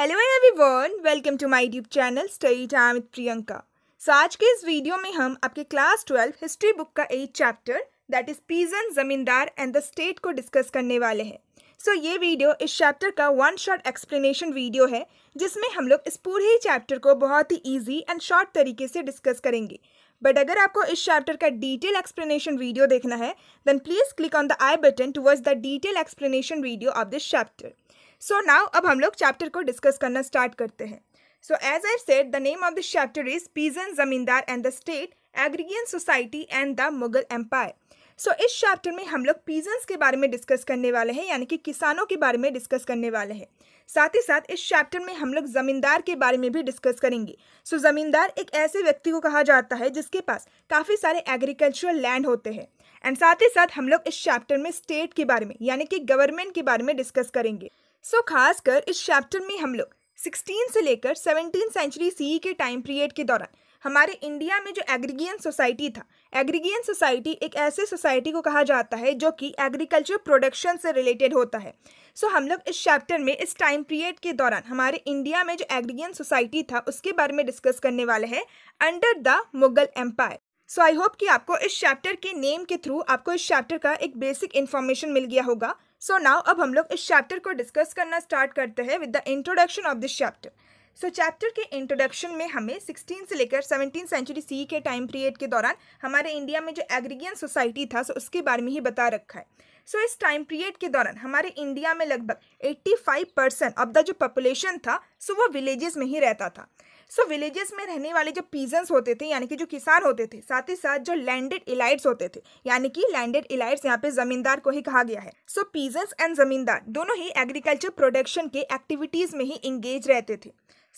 hello everyone welcome to my YouTube channel study time with Priyanka so आज के इस video में हम आपके क्लास ट्वेल्व हिस्ट्री बुक का eight chapter that is peasant zamindar and the state को डिस्कस करने वाले हैं सो so, ये वीडियो इस चैप्टर का वन शॉर्ट एक्सप्लेनेशन वीडियो है जिसमें हम लोग इस पूरे ही चैप्टर को बहुत ही ईजी एंड शॉर्ट तरीके से डिस्कस करेंगे बट अगर आपको इस चैप्टर का डिटेल एक्सप्लेनेशन वीडियो देखना है then please click on the I button towards the detail explanation video of this chapter so now अब हम लोग चैप्टर को डिस्कस करना स्टार्ट करते हैं so as I said the name of this chapter is peasant zamindar and the state agrarian society and the Mughal empire so इस chapter में हम लोग पीजन्स के बारे में डिस्कस करने वाले हैं यानी कि किसानों के बारे में डिस्कस करने वाले हैं साथ ही साथ इस चैप्टर में हम लोग ज़मींदार के बारे में भी डिस्कस करेंगे सो so, ज़मींदार एक ऐसे व्यक्ति को कहा जाता है जिसके पास काफ़ी सारे एग्रीकल्चरल लैंड होते हैं एंड साथ ही साथ हम लोग इस चैप्टर में स्टेट के बारे में यानी कि गवर्नमेंट के बारे में डिस्कस करेंगे सो so, खासकर इस चैप्टर में हम लोग सिक्सटीन से लेकर सेवनटीन सेंचुरी सी के टाइम पीरियड के दौरान हमारे इंडिया में जो एग्रीगियन सोसाइटी था एग्रीगियन सोसाइटी एक ऐसे सोसाइटी को कहा जाता है जो कि एग्रीकल्चर प्रोडक्शन से रिलेटेड होता है सो so, हम लोग इस चैप्टर में इस टाइम पीरियड के दौरान हमारे इंडिया में जो एग्रीगियन सोसाइटी था उसके बारे में डिस्कस करने वाले हैं under the Mughal empire so I hope कि आपको इस चैप्टर के नेम के थ्रू आपको इस चैप्टर का एक बेसिक इन्फॉर्मेशन मिल गया होगा सो so नाउ अब हम लोग इस चैप्टर को डिस्कस करना स्टार्ट करते हैं with the introduction of this chapter so chapter के इंट्रोडक्शन में हमें 16 से लेकर 17 सेंचुरी सी के टाइम पीरियड के दौरान हमारे इंडिया में जो एग्रीगियन सोसाइटी था सो उसके बारे में ही बता रखा है सो so, इस टाइम पीरियड के दौरान हमारे इंडिया में लगभग 85 परसेंट ऑफ द जो पॉपुलेशन था सो so वो विलेजेस में ही रहता था सो विलेजेस में रहने वाले जो पीजेंस होते थे यानी कि जो किसान होते थे साथ ही साथ जो लैंडेड इलाइट्स होते थे यानी कि लैंडेड इलाइट्स यहाँ पे जमींदार को ही कहा गया है सो पीजेंस एंड जमींदार दोनों ही एग्रीकल्चर प्रोडक्शन के एक्टिविटीज में ही इंगेज रहते थे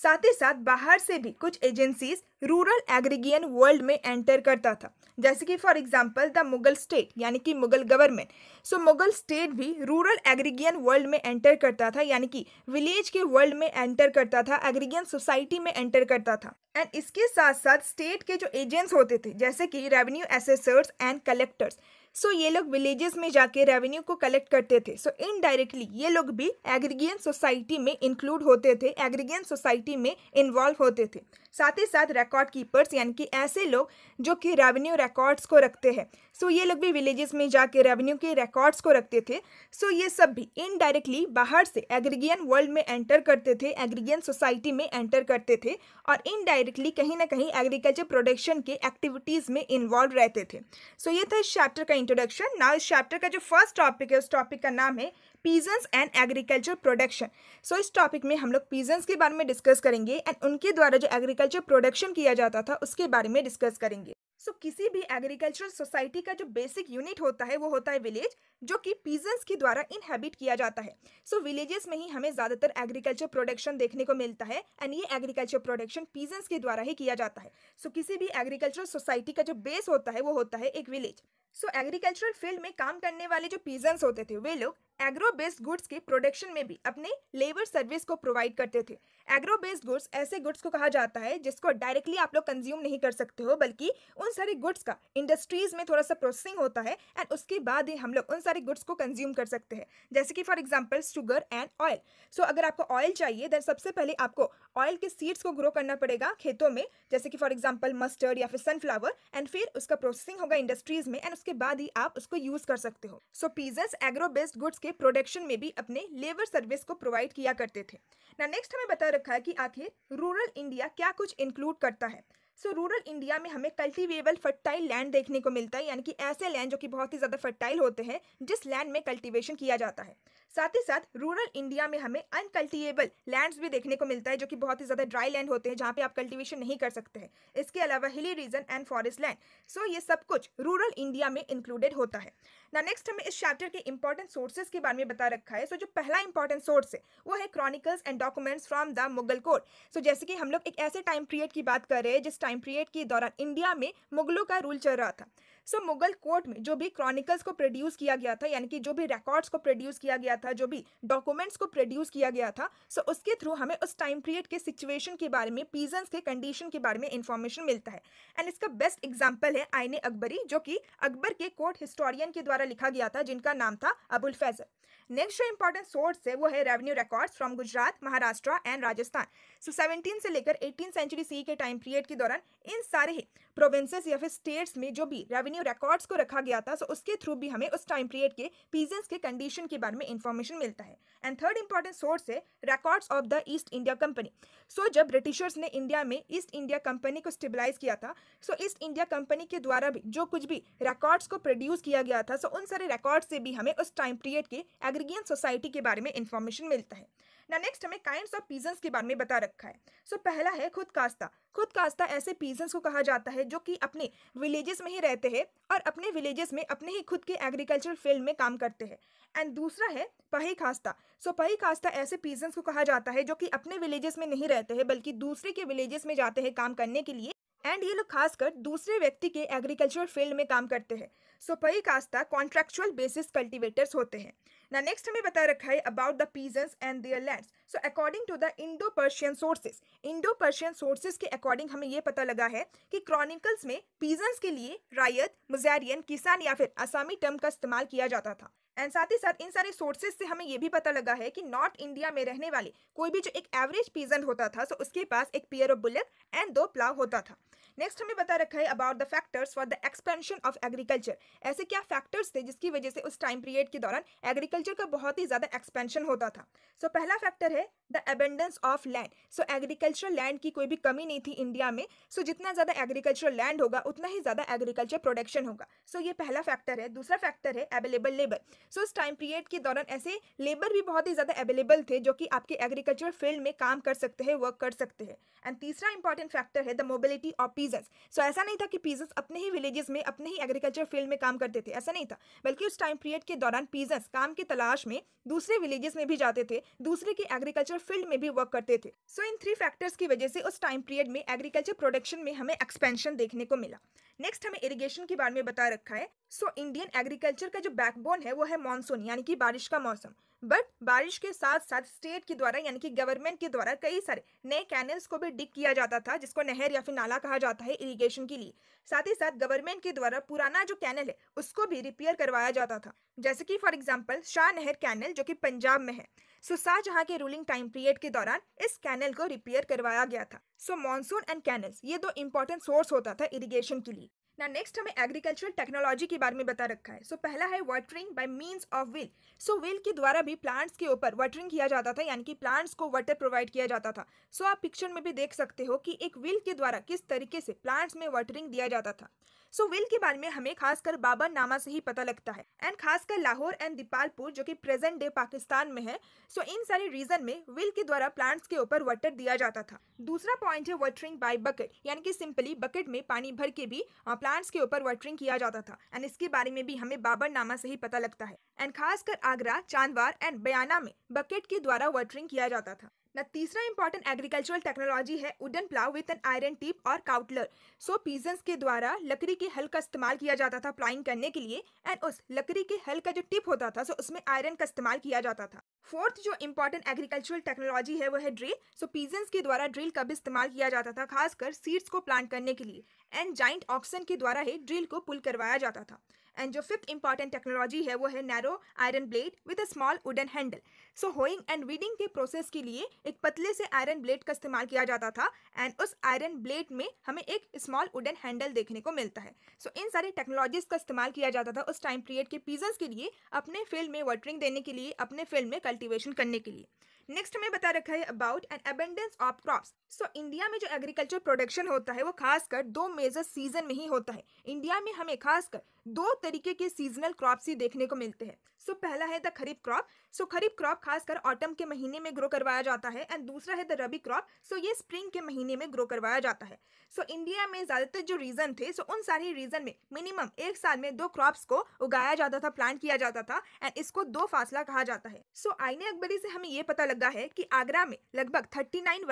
साथ ही साथ बाहर से भी कुछ एजेंसीज रूरल एग्रीगियन वर्ल्ड में एंटर करता था जैसे कि for example the Mughal state यानी कि Mughal government so Mughal state भी रूरल एग्रीगियन वर्ल्ड में एंटर करता था यानी कि विलेज के वर्ल्ड में एंटर करता था एग्रीगियन सोसाइटी में एंटर करता था एंड इसके साथ साथ स्टेट के जो एजेंट्स होते थे जैसे कि revenue assessors and collectors so so, ये लोग विलेजेस में जाके रेवेन्यू को कलेक्ट करते थे सो so, इनडायरेक्टली ये लोग भी एग्रीगियन सोसाइटी में इंक्लूड होते थे एग्रीगियन सोसाइटी में इन्वॉल्व होते थे साथ ही साथ रिकॉर्ड कीपर्स यानी कि ऐसे लोग जो कि रेवेन्यू रिकॉर्ड्स को रखते हैं सो ये लोग भी विलेजेस में जाके रेवेन्यू के रिकॉर्ड्स को रखते थे सो ये सब भी इनडायरेक्टली बाहर से एग्रीगियन वर्ल्ड में एंटर करते थे एग्रीगियन सोसाइटी में एंटर करते थे और इनडायरेक्टली कहीं ना कहीं एग्रीकल्चर प्रोडक्शन के एक्टिविटीज़ में इन्वॉल्व रहते थे सो so, ये था इस चैप्टर का इंट्रोडक्शन ना इस चैप्टर का जो फर्स्ट टॉपिक है उस टॉपिक का नाम है peasants and agriculture production so इस टॉपिक में हम लोग पीजेंस के बारे में डिस्कस करेंगे एंड उनके द्वारा जो एग्रीकल्चर प्रोडक्शन किया जाता था उसके बारे में डिस्कस करेंगे सो so, किसी भी एग्रीकल्चरल सोसाइटी का जो बेसिक यूनिट होता है वो होता है विलेज जो कि पीजेंस के द्वारा इनहेबिट किया जाता है सो so, विलेजेस में ही हमें ज़्यादातर एग्रीकल्चर प्रोडक्शन देखने को मिलता है एंड ये एग्रीकल्चर प्रोडक्शन पीजेंस के द्वारा ही किया जाता है सो so, किसी भी एग्रीकल्चरल सोसाइटी का जो बेस होता है वो होता है एक विलेज सो एग्रीकल्चरल फील्ड में काम करने वाले जो पीजेंस होते थे वे लोग एग्रो बेस्ड गुड्स के प्रोडक्शन में भी अपने लेबर सर्विस को प्रोवाइड करते थे एग्रो बेस्ड गुड्स ऐसे गुड्स को कहा जाता है जिसको डायरेक्टली आप लोग कंज्यूम नहीं कर सकते हो बल्कि उन सारे गुड्स का इंडस्ट्रीज में थोड़ा सा प्रोसेसिंग होता है एंड उसके बाद ही हम लोग उन सारे गुड्स को कंज्यूम कर सकते हैं जैसे कि for example sugar and oil so अगर आपको ऑयल चाहिए देन सबसे पहले आपको ऑयल के सीड्स को ग्रो करना पड़ेगा खेतों में जैसे कि फॉर एग्जाम्पल मस्टर्ड या फिर सनफ्लावर एंड फिर उसका प्रोसेसिंग होगा इंडस्ट्रीज में एंड उसके बाद ही आप उसको यूज कर सकते हो सो पीजेस एग्रो बेस्ड गुड्स के अपने प्रोडक्शन में भी अपने लेबर सर्विस को प्रोवाइड किया करते थे ना नेक्स्ट हमें बता रखा है कि आखिर रूरल इंडिया क्या कुछ इंक्लूड करता है सो रूरल इंडिया में हमें कल्टीवेबल फर्टाइल लैंड देखने को मिलता है यानी कि ऐसे लैंड जो कि बहुत ही ज़्यादा फर्टाइल होते हैं जिस लैंड में कल्टीवेशन किया जाता है साथ ही साथ रूरल इंडिया में हमें अनकल्टीवेबल लैंड्स भी देखने को मिलता है जो कि बहुत ही ज़्यादा ड्राई लैंड होते हैं जहाँ पे आप कल्टीवेशन नहीं कर सकते हैं इसके अलावा hilly region and forest land so ये सब कुछ रूरल इंडिया में इंक्लूडेड होता है ना नेक्स्ट हमें इस चैप्टर के इंपॉर्टेंट सोर्सेज के बारे में बता रखा है सो so, जो पहला इंपॉर्टेंट सोर्स है वो है chronicles and documents from the Mughal court so जैसे कि हम लोग एक ऐसे टाइम पीरियड की बात कर रहे हैं जिस टाइम पीरियड के दौरान इंडिया में मुगलों का रूल चल रहा था सो so, मुगल कोर्ट में जो भी क्रॉनिकल्स को प्रोड्यूस किया गया था यानी कि जो भी रिकॉर्ड्स को प्रोड्यूस किया गया था जो भी डॉक्यूमेंट्स को प्रोड्यूस किया गया था सो so, उसके थ्रू हमें उस टाइम पीरियड के सिचुएशन के बारे में पीजन के कंडीशन के बारे में इंफॉर्मेशन मिलता है एंड इसका बेस्ट एग्जाम्पल है आईने अकबरी जो कि अकबर के कोर्ट हिस्टोरियन के द्वारा द्वारा लिखा गया था जिनका नाम था अबुल फैजल नेक्स्ट जो इंपॉर्टेंट सोर्स है वो है revenue records from Gujarat Maharashtra and Rajasthan so seventeen से लेकर एटीन सेंचुरी सी के टाइम पीरियड के दौरान इन सारे ही प्रोविंसेस या फिर स्टेट्स में जो भी रेवेन्यू रिकॉर्ड्स को रखा गया था सो उसके थ्रू भी हमें उस टाइम पीरियड के पीजेंस के कंडीशन के बारे में इंफॉर्मेशन मिलता है एंड थर्ड इंपॉर्टेंट सोर्स है records of the East India company so जब ब्रिटिशर्स ने इंडिया में ईस्ट इंडिया कंपनी को स्टेबलाइज किया था सो ईस्ट इंडिया कंपनी के द्वारा भी जो कुछ भी रिकॉर्ड्स को प्रोड्यूस किया गया था सो उन सारे रिकॉर्ड से भी हमें उस टाइम पीरियड के एग्रीगियन सोसाइटी के बारे में इंफॉर्मेशन मिलता है ना नेक्स्ट हमें काइंड्स ऑफ पीजन्स के बारे में बता रखा है सो so, पहला है खुद कास्ता खुद कास्ता ऐसे पीजन्स को कहा जाता है जो कि अपने विलेजेस में ही रहते हैं और अपने विलेजेस में अपने ही खुद के एग्रीकल्चर फील्ड में काम करते हैं एंड दूसरा है पही खास्ता सो so, पही खास्ता ऐसे पीजन्स को कहा जाता है जो कि अपने विलेजेस में नहीं रहते हैं बल्कि दूसरे के विलेजेस में जाते हैं काम करने के लिए एंड ये लोग खासकर दूसरे व्यक्ति के एग्रीकल्चरल फील्ड में काम करते हैं सो पही कास्ता कॉन्ट्रेक्चुअल बेसिस कल्टिवेटर्स होते हैं ना नेक्स्ट हमें बता रखा है about the peasants and their land so according to the Indo Persian sources Indo Persian sources के अकॉर्डिंग हमें ये पता लगा है कि क्रॉनिकल्स में पीजेंस के लिए रायत मुजैरियन किसान या फिर असामी टर्म का इस्तेमाल किया जाता था एंड साथ ही साथ इन सारे सोर्सेज से हमें ये भी पता लगा है कि नॉर्थ इंडिया में रहने वाले कोई भी जो एक एवरेज पीजन होता था सो उसके पास एक पियर ऑफ बुलेट एंड दो प्लाव होता था नेक्स्ट हमें बता रखा है about the factors for the expansion of agriculture ऐसे क्या फैक्टर्स थे जिसकी वजह से उस टाइम पीरियड के दौरान एग्रीकल्चर का बहुत ही ज़्यादा एक्सपेंशन होता था सो so, पहला फैक्टर है the abundance of land so agricultural land की कोई भी कमी नहीं थी इंडिया में सो so, जितना ज़्यादा एग्रीकल्चरल लैंड होगा उतना ही ज़्यादा एग्रीकल्चर प्रोडक्शन होगा सो so, ये पहला फैक्टर है दूसरा फैक्टर है अवेलेबल लेबर सो so, उस टाइम पीरियड के दौरान ऐसे लेबर भी बहुत ही ज़्यादा अवेलेबल थे जो कि आपके एग्रीकल्चर फील्ड में काम कर सकते हैं वर्क कर सकते हैं एंड तीसरा इंपॉर्टेंट फैक्टर है the mobility of peasants so ऐसा नहीं था कि पीजन्स अपने ही विलेजेस में अपने ही एग्रीकल्चर फील्ड में काम करते थे ऐसा नहीं था बल्कि उस टाइम पीरियड के दौरान पीजेंस काम की तलाश में दूसरे विलेजेस में भी जाते थे दूसरे के एग्रीकल्चर फील्ड में भी वर्क करते थे सो so, इन थ्री फैक्टर्स की वजह से उस टाइम पीरियड में एग्रीकल्चर प्रोडक्शन में हमें एक्सपेंशन देखने को मिला नेक्स्ट हमें इरिगेशन के बारे में बता रखा है सो इंडियन एग्रीकल्चर का जो बैकबोन है वो है मानसून यानी कि बारिश का मौसम बट बारिश के साथ साथ स्टेट के द्वारा यानी कि गवर्नमेंट के द्वारा कई सारे नए कैनल्स को भी डिक किया जाता था जिसको नहर या फिर नाला कहा जाता है इरिगेशन के लिए साथ ही साथ गवर्नमेंट के द्वारा पुराना जो कैनल है उसको भी रिपेयर करवाया जाता था जैसे कि फॉर एग्जाम्पल शाह नहर कैनल जो कि पंजाब में है सो शाहजहाँ के रूलिंग टाइम पीरियड के दौरान इस कैनल को रिपेयर करवाया गया था सो मानसून एंड कैनल्स ये दो इम्पोर्टेंट सोर्स होता था इरीगेशन के लिए ना नेक्स्ट हमें एग्रीकल्चरल टेक्नोलॉजी के बारे में बता रखा है सो so, पहला है watering by means of wheel so wheel के द्वारा भी प्लांट्स के ऊपर वाटरिंग किया जाता था यानी कि प्लांट्स को वाटर प्रोवाइड किया जाता था सो so, आप पिक्चर में भी देख सकते हो कि एक व्हील के द्वारा किस तरीके से प्लांट्स में वाटरिंग दिया जाता था सो so, विल के बारे में हमें खासकर बाबर नामा से ही पता लगता है एंड खासकर लाहौर एंड दीपालपुर जो कि प्रेजेंट डे पाकिस्तान में है सो so, इन सारे रीजन में विल के द्वारा प्लांट्स के ऊपर वाटर दिया जाता था दूसरा पॉइंट है वाटरिंग बाय बकेट यानी कि सिंपली बकेट में पानी भर के भी प्लांट्स के ऊपर वाटरिंग किया जाता था एंड इसके बारे में भी हमें बाबरनामा से ही पता लगता है एंड खासकर आगरा चांदवार एंड बयाना में बकेट के द्वारा वाटरिंग किया जाता था ना तीसरा इंपॉर्टेंट एग्रीकल्चरल टेक्नोलॉजी है wooden plough with an iron tip और काउटलर सो पीजन के द्वारा लकड़ी के हल का इस्तेमाल किया जाता था प्लाइंग करने के लिए एंड उस लकड़ी के हल का जो टिप होता था सो उसमें आयरन का इस्तेमाल किया जाता था फोर्थ जो इंपॉर्टेंट एग्रीकल्चरल टेक्नोलॉजी है वो है ड्रिल सो पीजन के द्वारा ड्रिल का भी इस्तेमाल किया जाता था खासकर सीड्स को प्लांट करने के लिए एंड जाइंट ऑक्सन के द्वारा ही ड्रिल को पुल करवाया जाता था एंड जो फिफ्थ इंपॉर्टेंट टेक्नोलॉजी है वो है narrow iron blade with a small wooden handle so hoeing and weeding के प्रोसेस के लिए एक पतले से आयरन ब्लेड का इस्तेमाल किया जाता था एंड उस आयरन ब्लेड में हमें एक स्मॉल वुडन हैंडल देखने को मिलता है सो so, इन सारे टेक्नोलॉजीज का इस्तेमाल किया जाता था उस टाइम पीरियड के पीजन्स के लिए अपने फील्ड में वाटरिंग देने के लिए अपने फील्ड में कल्टिवेशन करने के लिए नेक्स्ट हमें बता रखा है about an abundance of crops so India में जो एग्रीकल्चर प्रोडक्शन होता है वो खासकर दो मेजर सीजन में ही होता है इंडिया में हमें खासकर दो तरीके के सीजनल क्रॉप्स ही देखने को मिलते हैं सो so, पहला है the kharif crop so kharif crop खासकर ऑटम के महीने में ग्रो करवाया जाता है एंड दूसरा है द रबी क्रॉप सो ये स्प्रिंग के महीने में ग्रो करवाया जाता है सो so, इंडिया में ज़्यादातर जो रीज़न थे सो so उन सारे रीज़न में मिनिमम एक साल में दो क्रॉप्स को उगाया जाता था प्लांट किया जाता था एंड इसको दो फासला कहा जाता है सो so, आईने अकबरी से हमें ये पता लगा है कि आगरा में लगभग थर्टी नाइन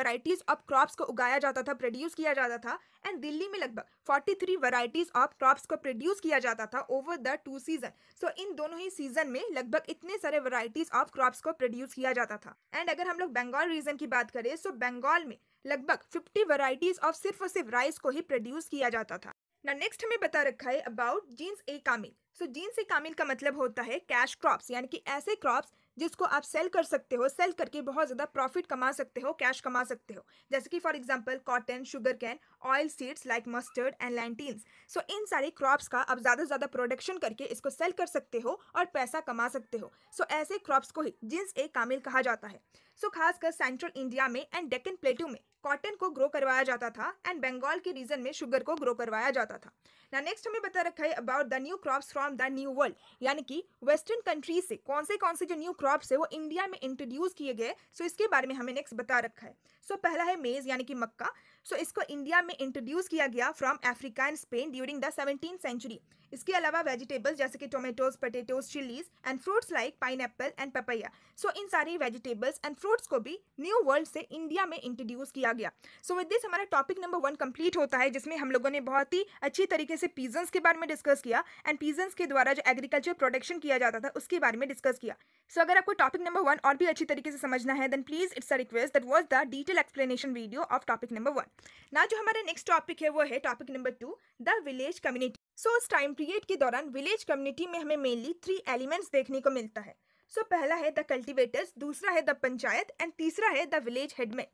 ऑफ क्रॉप्स को उगाया जाता था प्रोड्यूस किया जाता था एंड दिल्ली में लगभग 43 थ्री वराइटीज़ ऑफ क्रॉप्स को प्रोड्यूस किया जाता था over the two season so इन दोनों ही सीजन में लगभग इतने सारे वराइटीज़ ऑफ क्रॉप्स को प्रोड्यूस किया जाता था एंड अगर हम लोग बंगाल रीजन की बात करें सो so बंगाल में लगभग 50 वराइटीज़ ऑफ सिर्फ और सिर्फ राइस को ही प्रोड्यूस किया जाता था ना नेक्स्ट हमें बता रखा है अबाउट जीन्स ए कामिल सो जीन्स ए कामिल का मतलब होता है कैश क्रॉप्स यानी कि ऐसे क्रॉप्स जिसको आप सेल कर सकते हो सेल करके बहुत ज़्यादा प्रॉफिट कमा सकते हो कैश कमा सकते हो जैसे कि for example cotton sugarcane oil seeds like mustard and lentils so इन सारे क्रॉप्स का आप ज़्यादा से ज़्यादा प्रोडक्शन करके इसको सेल कर सकते हो और पैसा कमा सकते हो सो so, ऐसे क्रॉप्स को ही जींस ए कामिल कहा जाता है सो so, खासकर सेंट्रल इंडिया में एंड डेकन प्लेटू में कॉटन को ग्रो करवाया जाता था एंड बंगाल के रीजन में शुगर को ग्रो करवाया जाता था ना नेक्स्ट हमें बता रखा है about the new crops from the new world यानी कि वेस्टर्न कंट्रीज से कौन से कौन से जो न्यू क्रॉप्स है वो इंडिया में इंट्रोड्यूस किए गए सो इसके बारे में हमें नेक्स्ट बता रखा है सो so, पहला है मेज़ यानी कि मक्का सो so, इसको इंडिया में इंट्रोड्यूस किया गया from Africa and Spain during the seventeen century इसके अलावा वेजिटेबल्स जैसे कि tomatoes potatoes chillies and fruits like pineapple and papaya so इन सारी वेजिटेबल्स एंड फ्रूट्स को भी न्यू वर्ल्ड से इंडिया में इंट्रोड्यूस किया किया गया सो विद दिस हमारा टॉपिक नंबर वन कंप्लीट होता है जिसमें हम लोगों ने बहुत ही अच्छी तरीके से पीजन्स के बारे में डिस्कस किया एंड पीजन्स के द्वारा जो एग्रीकल्चर प्रोडक्शन किया जाता था उसके बारे में डिस्कस किया सो so, अगर आपको टॉपिक नंबर वन और भी अच्छी तरीके से समझना है then please it's a request that was the detail explanation video of topic number one ना जो हमारा नेक्स्ट टॉपिक है वो है topic number two the village community so उस टाइम पीरियड के दौरान विलेज कम्युनिटी में हमें मेनली थ्री एलिमेंट्स देखने को मिलता है सो so, पहला है द कल्टिवेटर्स दूसरा है द पंचायत एंड तीसरा है the village headman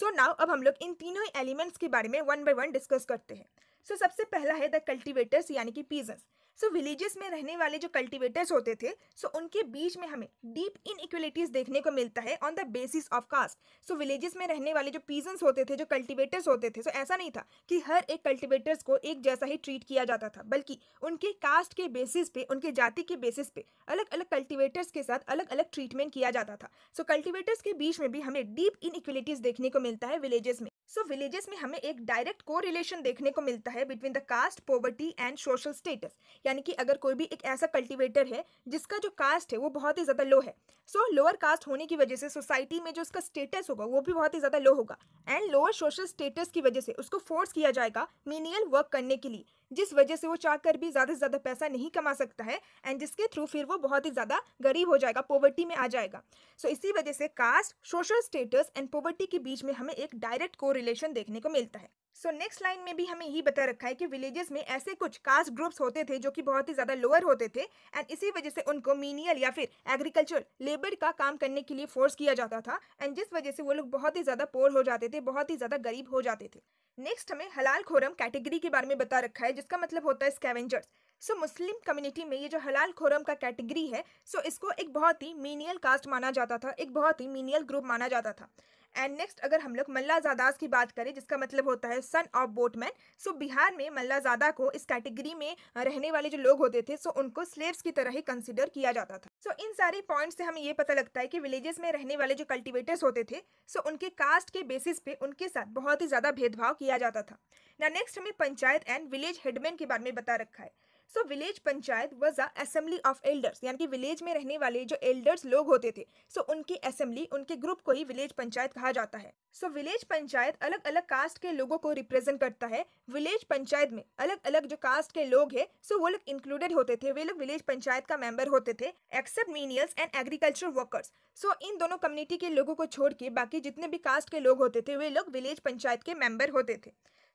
so now अब हम लोग इन तीनों ही एलिमेंट्स के बारे में वन बाय वन डिस्कस करते हैं सो so, सबसे पहला है द कल्टिवेटर्स यानी कि पीजेंस सो विलेजेस में रहने वाले जो कल्टिवेटर्स होते थे सो so उनके बीच में हमें डीप इन देखने को मिलता है on the basis of caste so villages में रहने वाले जो पीजन्स होते थे जो कल्टिवेटर्स होते थे सो so ऐसा नहीं था कि हर एक कल्टिवेटर्स को एक जैसा ही ट्रीट किया जाता था बल्कि उनके कास्ट के बेसिस पे उनके जाति के बेसिस पे अलग अलग कल्टिवेटर्स के साथ अलग अलग ट्रीटमेंट किया जाता था सो so, कल्टिवेटर्स के बीच में भी हमें डीप इन देखने को मिलता है विलेजेस में सो so, विलेजेस में हमें एक डायरेक्ट को रिलेशन देखने को मिलता है between the caste poverty and social status यानी कि अगर कोई भी एक ऐसा कल्टिवेटर है जिसका जो कास्ट है वो बहुत ही ज़्यादा लो है सो लोअर कास्ट होने की वजह से सोसाइटी में जो उसका स्टेटस होगा वो भी बहुत ही ज़्यादा लो होगा एंड लोअर सोशल स्टेटस की वजह से उसको फोर्स किया जाएगा मीनियल वर्क करने के लिए जिस वजह से वो चाह कर भी ज़्यादा से ज़्यादा पैसा नहीं कमा सकता है एंड जिसके थ्रू फिर वो बहुत ही ज़्यादा गरीब हो जाएगा पोवर्टी में आ जाएगा सो so, इसी वजह से caste social status and poverty के बीच में हमें एक डायरेक्ट को रिलेशन देखने को मिलता है सो नेक्स्ट लाइन में भी हमें यही बता रखा है कि विलेजेस में ऐसे कुछ कास्ट ग्रुप्स होते थे जो कि बहुत ही ज़्यादा लोअर होते थे एंड इसी वजह से उनको मीनियल या फिर एग्रीकल्चर लेबर का काम करने के लिए फोर्स किया जाता था एंड जिस वजह से वो लोग बहुत ही ज़्यादा पोर हो जाते थे बहुत ही ज़्यादा गरीब हो जाते थे नेक्स्ट हमें हलाल खोरम कैटेगरी के बारे में बता रखा है जिसका मतलब होता है स्कैवेंजर्स सो मुस्लिम कम्युनिटी में ये जो हलाल खोरम का कैटेगरी है सो so इसको एक बहुत ही मीनियल कास्ट माना जाता था एक बहुत ही मीनियल ग्रुप माना जाता था एंड नेक्स्ट अगर हम लोग मल्ला जादास की बात करें जिसका मतलब होता है son of boatman so Bihar में मल्लाजादा को इस कैटेगरी में रहने वाले जो लोग होते थे सो तो so उनको स्लेव्स की तरह ही कंसिडर किया जाता था सो so इन सारे पॉइंट्स से हमें ये पता लगता है कि विलेजेस में रहने वाले जो कल्टिवेटर्स होते थे सो तो so उनके कास्ट के बेसिस पे उनके साथ बहुत ही ज़्यादा भेदभाव किया जाता था ना नेक्स्ट हमें पंचायत एंड विलेज हेडमैन के बारे में बता रखा है so village panchayat was a assembly of elders यानी कि विलेज में रहने वाले जो एल्डर्स लोग होते थे सो so, उनकी असेंबली उनके ग्रुप को ही विलेज पंचायत कहा जाता है सो so, विलेज पंचायत अलग अलग कास्ट के लोगों को रिप्रेजेंट करता है विलेज पंचायत में अलग अलग जो कास्ट के लोग हैं सो so वो लोग इंक्लूडेड होते थे वे लोग विलेज पंचायत का मेंबर होते थे except menials and agriculture workers so इन दोनों कम्युनिटी के लोगों को छोड़ के बाकी जितने भी कास्ट के लोग होते थे वे लोग विलेज पंचायत के मेंबर होते थे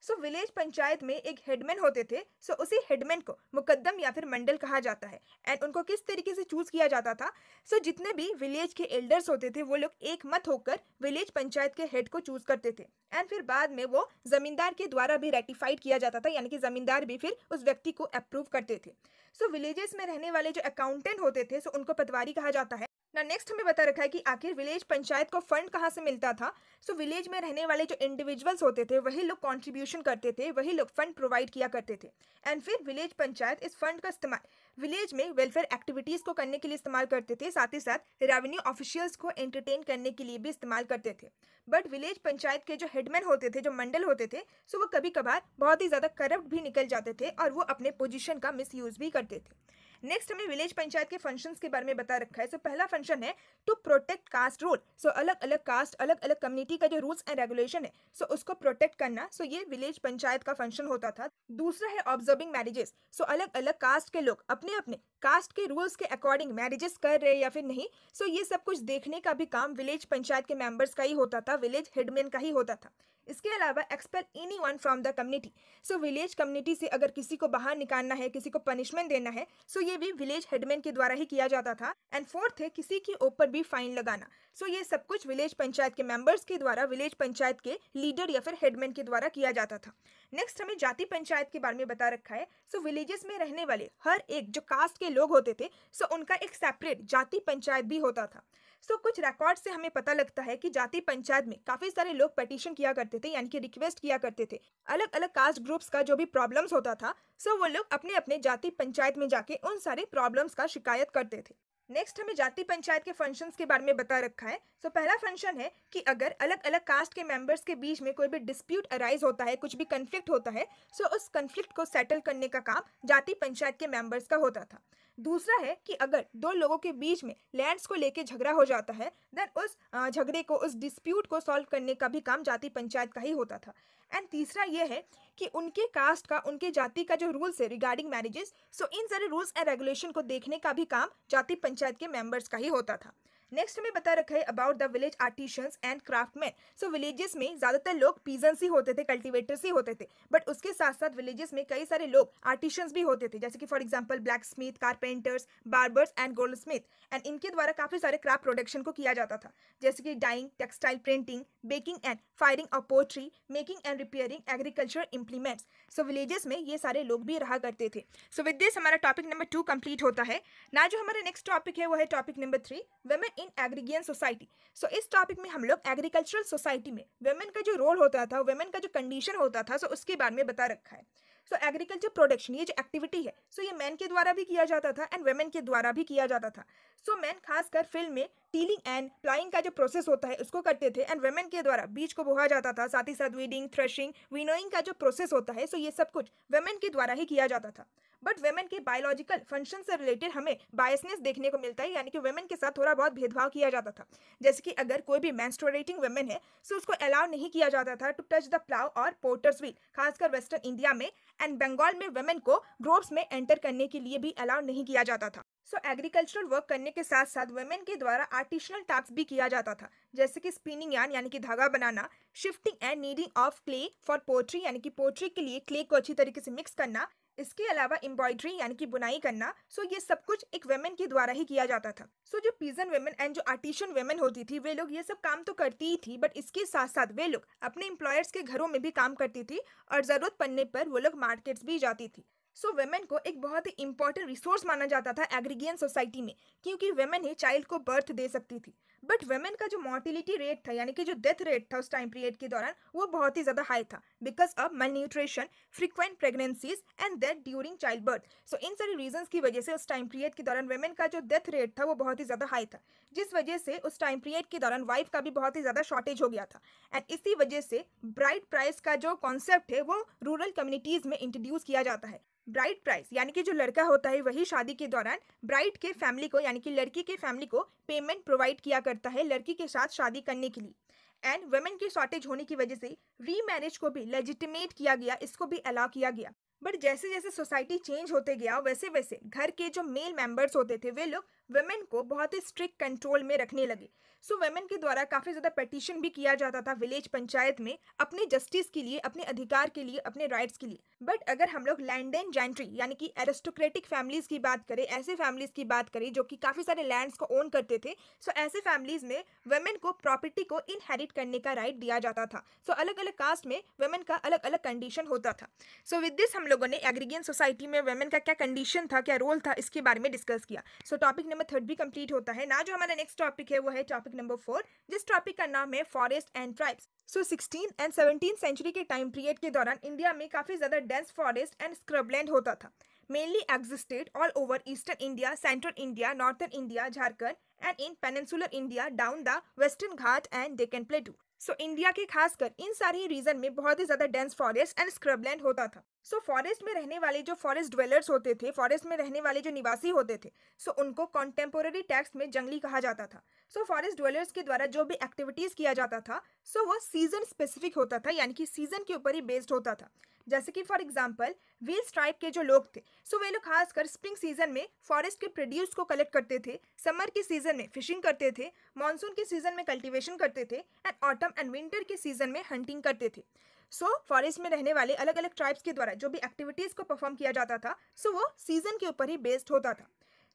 सो विलेज पंचायत में एक हेडमैन होते थे सो उसी हेडमैन को मुकदम या फिर मंडल कहा जाता है एंड उनको किस तरीके से चूज़ किया जाता था सो जितने भी विलेज के एल्डर्स होते थे वो लोग एक मत होकर विलेज पंचायत के हेड को चूज़ करते थे एंड फिर बाद में वो ज़मींदार के द्वारा भी रेटिफाइड किया जाता था यानी कि ज़मींदार भी फिर उस व्यक्ति को अप्रूव करते थे सो विलेजेस में रहने वाले जो अकाउंटेंट होते थे सो उनको पटवारी कहा जाता है ना नेक्स्ट हमें बता रखा है कि आखिर विलेज पंचायत को फंड कहाँ से मिलता था सो विलेज में रहने वाले जो इंडिविजुअल्स होते थे वही लोग कंट्रीब्यूशन करते थे वही लोग फंड प्रोवाइड किया करते थे एंड फिर विलेज पंचायत इस फंड का इस्तेमाल विलेज में वेलफेयर एक्टिविटीज़ को करने के लिए इस्तेमाल करते थे साथ ही साथ रेवेन्यू ऑफिशियल्स को एंटरटेन करने के लिए भी इस्तेमाल करते थे बट विलेज पंचायत के जो हेडमैन होते थे जो मंडल होते थे सो वो कभी कभार बहुत ही ज़्यादा करप्ट भी निकल जाते थे और वो अपने पोजिशन का मिस भी करते थे नेक्स्ट हमें विलेज पंचायत के फंक्शन के बारे में बता रखा है सो so, पहला फंक्शन है to protect caste rule so अलग अलग कास्ट अलग अलग कम्युनिटी का जो रूल्स एंड रेगुलेशन है सो so, उसको प्रोटेक्ट करना सो so, ये विलेज पंचायत का फंक्शन होता था दूसरा है ऑब्जर्विंग मैरिजेस सो अलग अलग कास्ट के लोग अपने अपने कास्ट के रूल्स के अकॉर्डिंग मैरिजेस कर रहे या फिर नहीं सो ये सब कुछ देखने का भी काम विलेज पंचायत के मेंबर्स का ही होता था विलेज हेडमैन का ही होता था इसके अलावा expel any one from the community so village community से अगर किसी को बाहर निकालना है किसी को पनिशमेंट देना है सो so ये भी विलेज हेडमैन के द्वारा ही किया जाता था एंड फोर्थ है किसी के ऊपर भी फाइन लगाना सो so ये सब कुछ विलेज पंचायत के मेंबर्स के द्वारा विलेज पंचायत के लीडर या फिर हेडमैन के द्वारा किया जाता था नेक्स्ट हमें जाति पंचायत के बारे में बता रखा है सो so विलेजेस में रहने वाले हर एक जो कास्ट के लोग होते थे सो उनका एक सेपरेट जाति पंचायत भी होता था सो so, कुछ रिकॉर्ड से हमें पता लगता है कि जाति पंचायत में काफ़ी सारे लोग पटिशन किया करते थे यानी कि रिक्वेस्ट किया करते थे अलग अलग कास्ट ग्रुप्स का जो भी प्रॉब्लम्स होता था सो so वो लोग अपने अपने जाति पंचायत में जाके उन सारे प्रॉब्लम्स का शिकायत करते थे नेक्स्ट हमें जाति पंचायत के फंक्शंस के बारे में बता रखा है सो so, पहला फंक्शन है कि अगर अलग अलग कास्ट के मेंबर्स के बीच में कोई भी डिस्प्यूट अराइज होता है कुछ भी कन्फ्लिक्ट होता है सो so उस कन्फ्लिक्ट को सेटल करने का काम जाति पंचायत के मेंबर्स का होता था दूसरा है कि अगर दो लोगों के बीच में लैंड्स को लेके झगड़ा हो जाता है देन उस झगड़े को उस डिस्प्यूट को सॉल्व करने का भी काम जाति पंचायत का ही होता था एंड तीसरा ये है कि उनके कास्ट का उनके जाति का जो रूल्स है रिगार्डिंग मैरिजेस सो इन सारे रूल्स एंड रेगुलेशन को देखने का भी काम जाति पंचायत के मेंबर्स का ही होता था नेक्स्ट में बता रखा है about the village artisans and craftsman so villages में ज़्यादातर लोग पीजेंस ही होते थे कल्टिवेटर्स ही होते थे बट उसके साथ साथ विलेजेस में कई सारे लोग आर्टिशंस भी होते थे जैसे कि for example blacksmith carpenters barbers and goldsmith and इनके द्वारा काफ़ी सारे क्राफ्ट प्रोडक्शन को किया जाता था जैसे कि dyeing textile printing baking and firing of pottery making and repairing agriculture implements so villages में ये सारे लोग भी रहा करते थे सो विद दिस हमारा टॉपिक नंबर टू कंप्लीट होता है ना जो हमारा नेक्स्ट टॉपिक है वो है topic number three women in agrarian society so इस टॉपिक में हम लोग एग्रीकल्चरल सोसाइटी में वेमेन का जो रोल होता था वेमेन का जो कंडीशन होता था सो so उसके बारे में बता रखा है सो एग्रीकल्चर प्रोडक्शन ये जो एक्टिविटी है सो so ये मैन के द्वारा भी किया जाता था एंड वेमेन के द्वारा भी किया जाता था सो so, मैन खासकर फील्ड में टीलिंग एंड प्लाइंग का जो प्रोसेस होता है उसको करते थे एंड वेमेन के द्वारा बीज को बोहा जाता था साथ ही साथ वीडिंग थ्रेशिंग विनोइंग का जो प्रोसेस होता है सो so ये सब कुछ वेमेन के द्वारा ही किया जाता था बट वेमेन के बायोलॉजिकल फंक्शन से रिलेटेड हमें बायसनेस देखने को मिलता है यानी कि वेमेन के साथ थोड़ा बहुत भेदभाव किया जाता था जैसे कि अगर कोई भी मैंस्टोरेटिंग वेमेन है सो तो उसको अलाउ नहीं किया जाता था टू टच द प्लाव और पोर्टर्स व्हील खासकर वेस्टर्न इंडिया में एंड बंगाल में वेमेन को ग्रोव्स में एंटर करने के लिए भी अलाउ नहीं किया जाता था सो एग्रीकल्चरल वर्क करने के साथ साथ वेमेन के द्वारा आर्टिशनल टास्क भी किया जाता था जैसे कि स्पिनिंग यान यानी कि धागा बनाना shifting and kneading of clay for pottery यानी कि पोट्री के लिए क्ले को अच्छी तरीके से मिक्स करना इसके अलावा एम्ब्रॉयडरी यानी कि बुनाई करना सो ये सब कुछ एक वेमेन के द्वारा ही किया जाता था सो जो पीजन वेमेन एंड जो आर्टिशन वेमेन होती थी वे लोग ये सब काम तो करती ही थी बट इसके साथ साथ वे लोग अपने एम्प्लॉयर्स के घरों में भी काम करती थी और ज़रूरत पड़ने पर वो लोग मार्केट्स भी जाती थी सो so, वेमेन को एक बहुत ही इंपॉर्टेंट रिसोर्स माना जाता था एग्रीगियन सोसाइटी में क्योंकि वेमेन ही चाइल्ड को बर्थ दे सकती थी बट वेमेन का जो मॉर्टिलिटी रेट था यानी कि जो डेथ रेट था उस टाइम पीरियड के दौरान वो बहुत ही ज़्यादा हाई था because of malnutrition frequent pregnancies and death during childbirth so इन सारी रीजन की वजह से उस टाइम पीरियड के दौरान वेमेन का जो डेथ रेट था वो बहुत ही ज़्यादा हाई था जिस वजह से उस टाइम पीरियड के दौरान वाइफ का भी बहुत ही ज़्यादा शॉर्टेज हो गया था एंड इसी वजह से ब्राइट प्राइस का जो कॉन्सेप्ट है वो रूरल कम्युनिटीज़ में इंट्रोड्यूस किया जाता है ब्राइट प्राइस यानी कि जो लड़का होता है वही शादी के दौरान ब्राइट के फैमिली को यानी कि लड़की के फैमिली को पेमेंट प्रोवाइड किया करता करता है लड़की के साथ शादी करने के लिए एंड वेमेन की शॉर्टेज होने की वजह से री मैरिज को भी लेजिटिमेट किया गया इसको भी अलाउ किया गया बट जैसे जैसे सोसाइटी चेंज होते गया वैसे वैसे घर के जो मेल मेंबर्स होते थे वे लोग वेमेन को बहुत ही स्ट्रिक्ट कंट्रोल में रखने लगे सो so, वेमेन के द्वारा काफ़ी ज़्यादा पटिशन भी किया जाता था विलेज पंचायत में अपने जस्टिस के लिए अपने अधिकार के लिए अपने राइट्स के लिए बट अगर हम लोग लैंडन जेंट्री यानी कि एरिस्टोक्रेटिक फैमिलीज़ की बात करें ऐसे फैमिलीज़ की बात करें जो कि काफ़ी सारे लैंड्स को ओन करते थे सो so, ऐसे फैमिलीज़ में वेमेन को प्रॉपर्टी को इनहेरिट करने का राइट दिया जाता था सो so, अलग अलग कास्ट में वेमेन का अलग अलग कंडीशन होता था सो विद दिस हम लोगों ने एग्रीगियन सोसाइटी में वेमेन का क्या कंडीशन था क्या रोल था इसके बारे में डिस्कस किया सो टॉपिक नंबर थर्ड भी कंप्लीट होता है ना जो हमारा नेक्स्ट टॉपिक है वो है टॉपिक नंबर फोर जिस टॉपिक का नाम है forest and tribes so sixteen and seventeen century के टाइम पीरियड के दौरान इंडिया में काफ़ी ज़्यादा डेंस फॉरेस्ट एंड स्क्रबलैंड होता था mainly existed all over eastern India central India northern India Jharkhand and in peninsular India down the western Ghat and Deccan plateau so India के खासकर इन सारे रीजन में बहुत ही ज़्यादा डेंस फॉरेस्ट एंड स्क्रबलैंड होता था सो so, फॉरेस्ट में रहने वाले जो फॉरेस्ट ड्वेलर्स होते थे फॉरेस्ट में रहने वाले जो निवासी होते थे सो so, उनको कॉन्टेम्पोरेरी टैक्स में जंगली कहा जाता था सो फॉरेस्ट ड्वेलर्स के द्वारा जो भी एक्टिविटीज़ किया जाता था सो so वो सीजन स्पेसिफिक होता था यानी कि सीजन के ऊपर ही बेस्ड होता था जैसे कि फॉर एग्जाम्पल व्हील्स स्ट्राइप के जो लोग थे सो so वे लोग खासकर स्प्रिंग सीजन में फॉरेस्ट के प्रोड्यूस को कलेक्ट करते थे समर के सीजन में फिशिंग करते थे मानसून के सीजन में कल्टिवेशन करते थे एंड ऑटम एंड विंटर के सीजन में हंटिंग करते थे सो so, फॉरेस्ट में रहने वाले अलग अलग ट्राइब्स के द्वारा जो भी एक्टिविटीज़ को परफॉर्म किया जाता था सो so वो सीजन के ऊपर ही बेस्ड होता था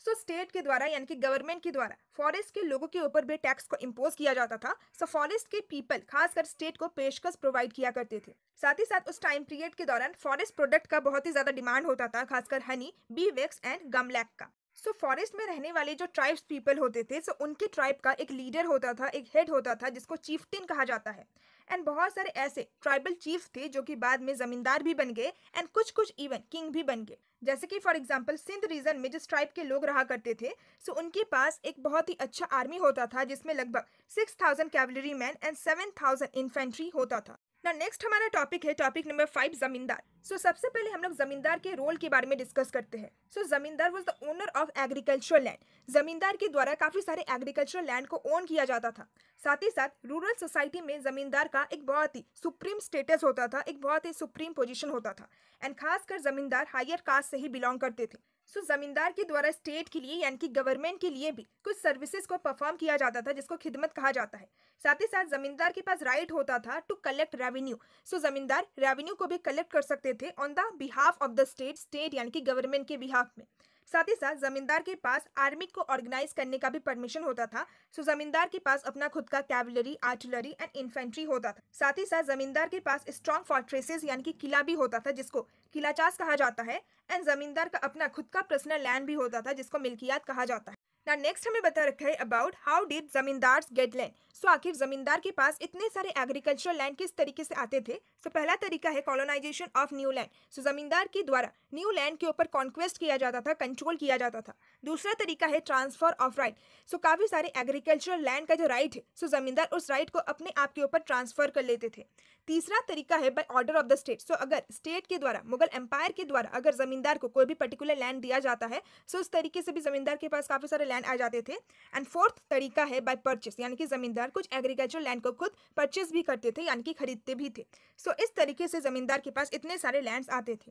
सो so, स्टेट के द्वारा यानी कि गवर्नमेंट के द्वारा फॉरेस्ट के लोगों के ऊपर भी टैक्स को इम्पोज किया जाता था सो so, फॉरेस्ट के पीपल खासकर स्टेट को पेशकश प्रोवाइड किया करते थे साथ ही साथ उस टाइम पीरियड के दौरान फॉरेस्ट प्रोडक्ट का बहुत ही ज़्यादा डिमांड होता था खासकर honey bee wax and gumlac का सो so, फॉरेस्ट में रहने वाले जो ट्राइब्स पीपल होते थे सो so उनके ट्राइब का एक लीडर होता था एक हेड होता था जिसको चीफ्टिन कहा जाता है एंड बहुत सारे ऐसे ट्राइबल चीफ थे जो कि बाद में जमींदार भी बन गए एंड कुछ कुछ इवन किंग भी बन गए जैसे कि फॉर एग्जाम्पल सिंध रीजन में जिस ट्राइब के लोग रहा करते थे सो so उनके पास एक बहुत ही अच्छा आर्मी होता था जिसमें लगभग six thousand cavalry man and seven thousand infantry होता था ना नेक्स्ट हमारा टॉपिक है टॉपिक नंबर फाइव जमींदार सो so, सबसे पहले हम लोग जमींदार के रोल के बारे में डिस्कस करते हैं so so, zamindar was the owner of agricultural land zamindar के द्वारा काफ़ी सारे एग्रीकल्चरल लैंड को ओन किया जाता था साथ ही साथ रूरल सोसाइटी में जमींदार का एक बहुत ही सुप्रीम स्टेटस होता था एक बहुत ही सुप्रीम पोजिशन होता था एंड खासकर जमींदार हायर कास्ट से ही बिलोंग करते थे सो so, ज़मींदार के द्वारा स्टेट के लिए यानी कि गवर्नमेंट के लिए भी कुछ सर्विसेज को परफॉर्म किया जाता था जिसको खिदमत कहा जाता है साथ ही साथ ज़मींदार के पास राइट होता था टू कलेक्ट रेवेन्यू सो ज़मींदार रेवेन्यू को भी कलेक्ट कर सकते थे on the behalf of the state state यानी कि गवर्नमेंट के बिहाफ में साथ ही साथ जमींदार के पास आर्मी को ऑर्गेनाइज करने का भी परमिशन होता था सो जमींदार के पास अपना खुद का कैवलरी आर्टिलरी एंड इन्फेंट्री होता था साथ ही साथ जमींदार के पास स्ट्रॉन्ग फोर्ट्रेसेस यानी कि किला भी होता था जिसको किलाचास कहा जाता है एंड जमींदार का अपना खुद का पर्सनल लैंड भी होता था जिसको मिल्कियात कहा जाता है ना नेक्स्ट हमें बता रखा है about how did zamindar get land so आखिर जमींदार के पास इतने सारे एग्रीकल्चरल लैंड किस तरीके से आते थे सो so, पहला तरीका है colonisation of new land so zamindar के द्वारा न्यू लैंड के ऊपर कॉन्क्वेस्ट किया जाता था कंट्रोल किया जाता था दूसरा तरीका है ट्रांसफर ऑफ राइट सो काफ़ी सारे एग्रीकल्चरल लैंड का जो राइट है सो so, जमींदार उस राइट को अपने आप के ऊपर ट्रांसफर कर लेते थे तीसरा तरीका है by order of the state so अगर स्टेट के द्वारा मुगल एम्पायर के द्वारा अगर जमींदार को कोई भी पर्टिकुलर लैंड दिया जाता है सो so, उस तरीके से भी जमींदार के पास काफ़ी सारे लैंड आ जाते थे एंड फोर्थ तरीका है बाय परचेस यानी कि ज़मींदार कुछ एग्रीकल्चर लैंड को खुद परचेस भी करते थे यानी कि खरीदते भी थे सो so, इस तरीके से ज़मींदार के पास इतने सारे लैंड आते थे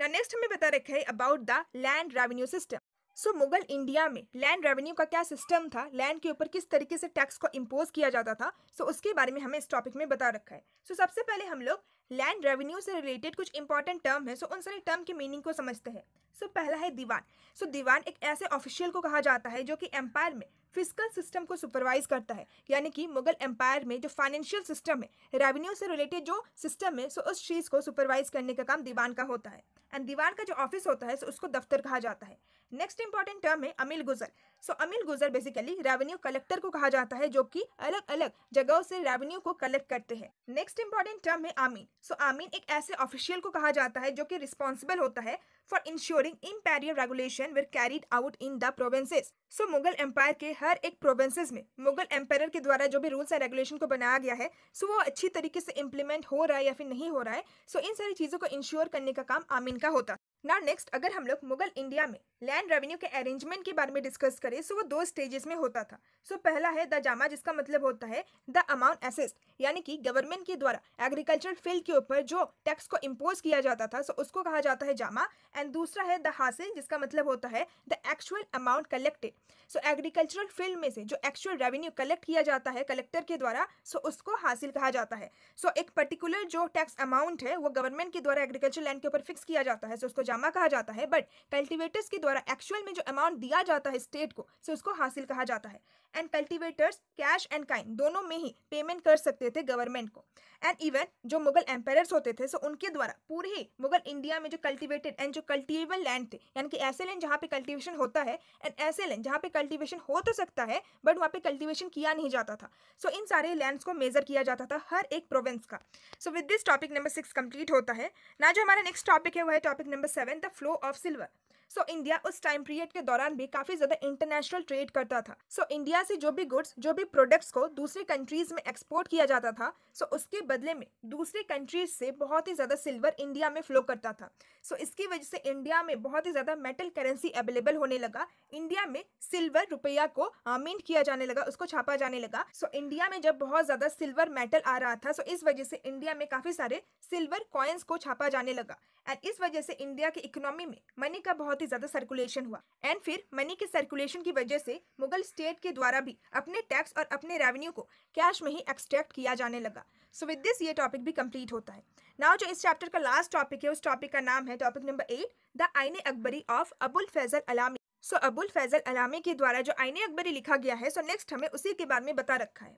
ना नेक्स्ट हमें बता रखा है about the land revenue system so so, Mughal India में लैंड रेवेन्यू का क्या सिस्टम था लैंड के ऊपर किस तरीके से टैक्स को इम्पोज किया जाता था सो so, उसके बारे में हमें इस टॉपिक में बता रखा है सो so, सबसे पहले हम लोग लैंड रेवेन्यू से रिलेटेड कुछ इंपॉर्टेंट टर्म है सो उन सारे टर्म के मीनिंग को समझते हैं सो पहला है दीवान सो दीवान एक ऐसे ऑफिशियल को कहा जाता है जो कि एम्पायर में फिजिकल सिस्टम को सुपरवाइज करता है यानी कि मुगल एम्पायर में जो फाइनेंशियल सिस्टम है रेवेन्यू से रिलेटेड जो सिस्टम है सो उस चीज़ को सुपरवाइज करने का काम दीवान का होता है एंड दीवान का जो ऑफिस होता है सो उसको दफ्तर कहा जाता है नेक्स्ट इंपॉर्टेंट टर्म है अमिल गुजर सो so, अमिल गुजर बेसिकली रेवेन्यू कलेक्टर को कहा जाता है जो कि अलग अलग जगहों से रेवेन्यू को कलेक्ट करते हैं नेक्स्ट इंपॉर्टेंट टर्म है आमीन सो so, आमीन एक ऐसे ऑफिशियल को कहा जाता है जो कि रिस्पॉन्सिबल होता है for ensuring imperial regulation were carried out in the provinces so Mughal empire के हर एक प्रोविंसेस में मुगल एम्पायर के द्वारा जो भी रूल्स एंड रेगुलेशन को बनाया गया है सो so वो अच्छी तरीके से इम्प्लीमेंट हो रहा है या फिर नहीं हो रहा है सो so इन सारी चीज़ों को इंश्योर करने का काम आमीन का होता ना नेक्स्ट अगर हम लोग मुगल इंडिया में लैंड रेवेन्यू के अरेंजमेंट के बारे में डिस्कस करें सो वो दो स्टेजेस में होता था सो पहला है द जामा जिसका मतलब होता है द अमाउंट एसेस्ट यानी कि गवर्नमेंट के द्वारा एग्रीकल्चर फील्ड के ऊपर जो टैक्स को इम्पोज किया जाता था सो उसको कहा जाता है जामा एंड दूसरा है द हासिल जिसका मतलब होता है the actual amount collected so agricultural field में से जो एक्चुअल रेवेन्यू कलेक्ट किया जाता है कलेक्टर के द्वारा सो उसको हासिल कहा जाता है सो एक पर्टिकुलर जो टैक्स अमाउंट है वो गवर्नमेंट के द्वारा एग्रीकल्चर लैंड के ऊपर फिक्स किया जाता है सो उसको जामा कहा जाता है बट कल्टिवेटर्स के द्वारा एक्चुअल में जो अमाउंट दिया जाता है स्टेट को से उसको हासिल कहा जाता है and cultivators cash and kind दोनों में ही पेमेंट कर सकते थे गवर्नमेंट को एंड इवन जो मुगल एम्पायर्स होते थे सो उनके द्वारा पूरे ही मुगल इंडिया में जो कल्टिवेटेड एंड जो कल्टिवेबल लैंड थे यानी कि ऐसे लैंड जहाँ पे कल्टिवेशन होता है एंड ऐसे लैंड जहाँ पे कल्टिवेशन हो तो सकता है बट वहाँ पे कल्टिवेशन किया नहीं जाता था सो so, इन सारे लैंड्स को मेजर किया जाता था हर एक प्रोविंस का so with this topic number six complete होता है ना जो हमारा नेक्स्ट टॉपिक है वह है topic number seven the flow of silver so India उस टाइम पीरियड के दौरान भी काफी ज्यादा इंटरनेशनल ट्रेड करता था सो इंडिया से जो भी गुड्स जो भी प्रोडक्ट्स को दूसरे कंट्रीज में एक्सपोर्ट किया जाता था सो उसके बदले में दूसरे कंट्रीज से बहुत ही ज्यादा सिल्वर इंडिया में फ्लो करता था सो इसकी वजह से इंडिया में बहुत ही ज्यादा मेटल करेंसी अवेलेबल होने लगा इंडिया में सिल्वर रुपया को मिंट किया जाने लगा उसको छापा जाने लगा सो इंडिया में जब बहुत ज्यादा सिल्वर मेटल आ रहा था सो इस वजह से इंडिया में काफी सारे सिल्वर कॉइन्स को छापा जाने लगा एंड इस वजह से इंडिया की इकोनॉमी में मनी का बहुत बहुत ही ज़्यादा सर्कुलेशन हुआ एंड फिर मनी के सर्कुलेशन की वजह से मुगल स्टेट के द्वारा भी अपने टैक्स और अपने रेवेन्यू को कैश में ही एक्सट्रैक्ट किया जाने लगा सो विद दिस ये टॉपिक भी कंप्लीट होता है नाउ जो इस चैप्टर का लास्ट टॉपिक है उस टॉपिक का नाम है topic number eight the Ain-i Akbari of Abul Fazl Allami so so, Abul Fazl Allami के द्वारा जो आईने अकबरी लिखा गया है सो so नेक्स्ट हमें उसी के बारे में बता रखा है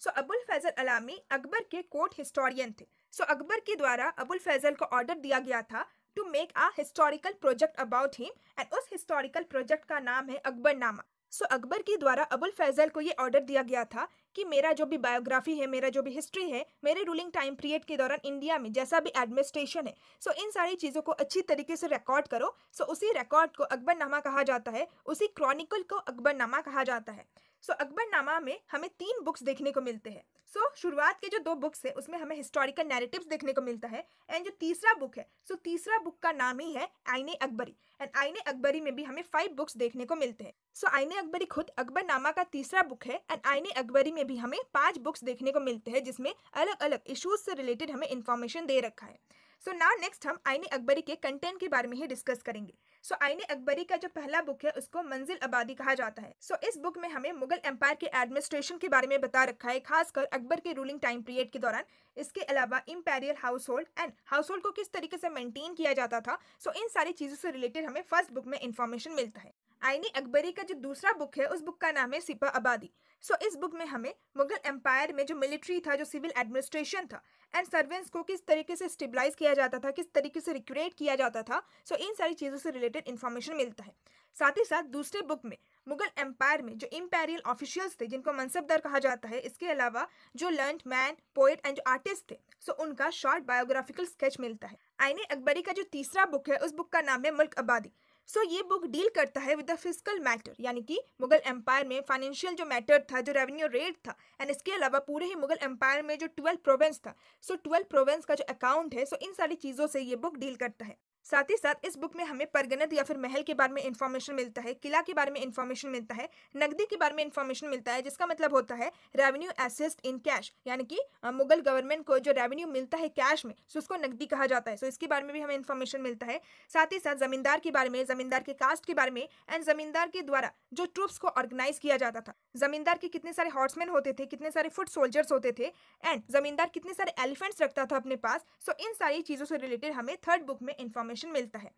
सो so, अबुल फैजल अलामी अकबर के कोर्ट हिस्टोरियन थे सो so, अकबर के द्वारा अबुल फैजल को ऑर्डर दिया गया था to make a historical project about him and उस हिस्टोरिकल प्रोजेक्ट का नाम है अकबरनामा सो so, अकबर के द्वारा अबुल फैजल को ये ऑर्डर दिया गया था कि मेरा जो भी बायोग्राफी है मेरा जो भी हिस्ट्री है मेरे रूलिंग टाइम पीरियड के दौरान इंडिया में जैसा भी एडमिनिस्ट्रेशन है सो so, इन सारी चीज़ों को अच्छी तरीके से रिकॉर्ड करो सो so, उसी रिकॉर्ड को अकबरनामा कहा जाता है उसी क्रॉनिकल को अकबरनामा कहा जाता है सो अकबरनामा में हमें तीन बुक्स देखने को मिलते हैं सो so, शुरुआत के जो दो बुक्स है उसमें हमें हिस्टोरिकल नैरेटिव्स देखने को मिलता है एंड जो तीसरा बुक है सो so, तीसरा बुक का नाम ही है आईने अकबरी एंड आईने अकबरी में भी हमें फाइव बुक्स देखने को मिलते हैं सो so, आईने अकबरी खुद अकबरनामा का तीसरा बुक है एंड आईने अकबरी में भी हमें पांच बुक्स देखने को मिलते हैं जिसमें अलग अलग इशूज से रिलेटेड हमें इन्फॉर्मेशन दे रखा है सो नाउ नेक्स्ट हम आईने अकबरी के कंटेंट के बारे में ही डिस्कस करेंगे सो आईने अकबरी का जो पहला बुक है उसको मंजिल आबादी कहा जाता है सो इस बुक में हमें मुगल एम्पायर के एडमिनिस्ट्रेशन के बारे में बता रखा है खासकर अकबर के रूलिंग टाइम पीरियड के दौरान इसके अलावा imperial household and household को किस तरीके से मेंटेन किया जाता था सो इन सारी चीज़ों से रिलेटेड हमें फर्स्ट बुक में इन्फॉर्मेशन मिलता है आइनी अकबरी का जो दूसरा बुक है उस बुक का नाम है सिपा आबादी सो so, इस बुक में हमें मुगल एम्पायर में जो मिलिट्री था जो सिविल एडमिनिस्ट्रेशन था एंड सर्वेंट्स को किस तरीके से स्टेबलाइज किया जाता था किस तरीके से रिक्यूरेट किया जाता था सो so, इन सारी चीज़ों से रिलेटेड इन्फॉर्मेशन मिलता है साथ ही साथ दूसरे बुक में मुगल एम्पायर में जो इम्पेरियल ऑफिशियल्स थे जिनको मनसबदार कहा जाता है इसके अलावा जो लर्न मैन पोइट एंड जो आर्टिस्ट थे सो उनका शॉर्ट बायोग्राफिकल स्केच मिलता है आईने अकबरी का जो तीसरा बुक है उस बुक का नाम है मुल्क आबादी सो ये बुक डील करता है विद द फिजिकल मैटर यानी कि मुगल एम्पायर में फाइनेंशियल जो मैटर था जो रेवेन्यू रेट था एंड इसके अलावा पूरे ही मुगल एम्पायर में जो ट्वेल्व प्रोवेंस था सो ट्वेल्व प्रोवेंस का जो अकाउंट है सो इन सारी चीज़ों से ये बुक डील करता है साथ ही साथ इस बुक में हमें परगनत या फिर महल के बारे में इन्फॉर्मेशन मिलता है किला के बारे में इन्फॉर्मेशन मिलता है नकदी के बारे में इन्फॉर्मेशन मिलता है जिसका मतलब होता है रेवेन्यू एसिस्ट इन कैश यानी कि मुगल गवर्नमेंट को जो रेवेन्यू मिलता है कैश में सो उसको नकदी कहा जाता है सो इसके बारे में भी हमें इन्फॉर्मेशन मिलता है साथ ही साथ जमींदार के बारे में जमींदार के कास्ट के बारे में एंड जमींदार के द्वारा जो ट्रुप्स को ऑर्गेनाइज किया जाता था जमींदार के कितने सारे हॉर्समैन होते थे कितने सारे फुट सोल्जर्स होते थे एंड जमींदार कितने सारे एलिफेंट्स रखता था अपने पास सो इन सारी चीज़ों से रिलेटेड हमें थर्ड बुक में इन्फॉर्मेशन इन्फॉर्मेशन मिलता है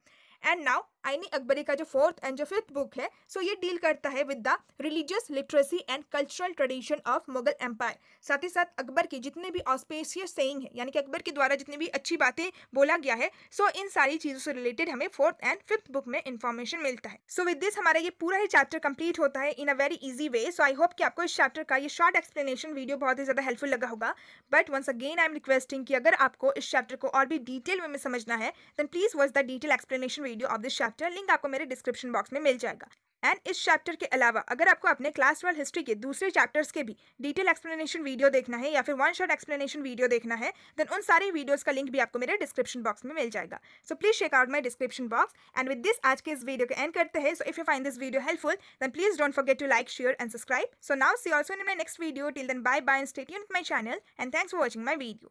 एंड नाउ आईनी अकबरी का जो फोर्थ एंड जो फिफ्थ बुक है सो so ये डील करता है with the religious literacy and cultural tradition of Mughal empire साथ ही साथ अकबर की जितने भी ऑस्पेशियस सेइंग है यानी कि अकबर के द्वारा जितनी भी अच्छी बातें बोला गया है सो so इन सारी चीज़ों से रिलेटेड हमें फोर्थ एंड फिफ्थ बुक में इन्फॉर्मेशन मिलता है सो विद दिस हमारा ये पूरा ही चैप्टर कंप्लीट होता है in a very easy way so I hope कि आपको इस चैप्टर का ये शॉर्ट एक्सप्लेनेशन वीडियो बहुत ही ज़्यादा हेल्पफुल लगा होगा but once again I am requesting कि अगर आपको इस चैप्टर को और भी डिटेल में समझना है then please was the detail explanation video of this chapter link आपको मेरे डिस्क्रिप्शन बॉक्स में मिल जाएगा एंड इस चैप्टर के अलावा अगर आपको अपने क्लास ट्वेल्व हिस्ट्री के दूसरे चैप्टर्स के भी डिटेल एक्सप्लेनेशन वीडियो देखना है या फिर वन शॉट एक्सप्लेनेशन वीडियो देखना है देन उन सारे वीडियोस का लिंक भी आपको मेरे डिस्क्रिप्शन बॉक्स में मिल जाएगा so please check out my description box and with this आज के इस वीडियो के एंड करते हैं so if you find this video helpful then please don't forget to like share and subscribe so now see also in my next video till then bye bye stay यून my channel and thanks for watching my video